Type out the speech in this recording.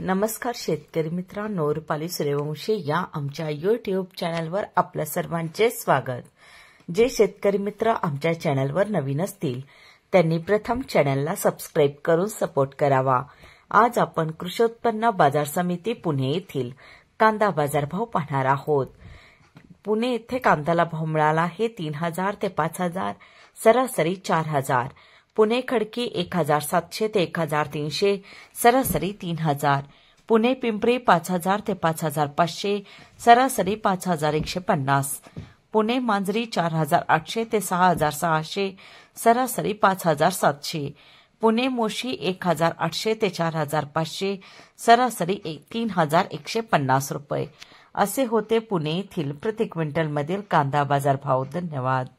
नमस्कार शेतकरी मित्रांनो रुपाली सूर्यवंशी या आमच्या युट्यूब चॅनलवर आपल्या सर्वांचे स्वागत जे शेतकरी मित्र आमच्या चॅनलवर नवीन असतील त्यांनी प्रथम चॅनलला सबस्क्राईब करून सपोर्ट करावा आज आपण कृषी उत्पन्न बाजार समिती पुणे येथील कांदा बाजारभाव पाहणार आहोत पुणे येथे कांद्याला भाव मिळाला आहे तीन हजार ते पाच हजार सरासरी चार हजार पुणे खडकी एक हजार सातशे ते एक हजार तीनशे सरासरी तीन हजार पुणे पिंपरी पाच हजार ते पाच हजार पाचशे सरासरी पाच हजार एकशे पन्नास पुणे मांजरी चार हजार आठशे ते सहा हजार सहाशे सरासरी पाच हजार सातशे पुणे मोशी एक हजार आठशे ते चार हजार पाचशे सरासरी तीन हजार एकशे पन्नास रुपये असे होते पुणे येथील प्रति क्विंटलमधील कांदा बाजार भाव धन्यवाद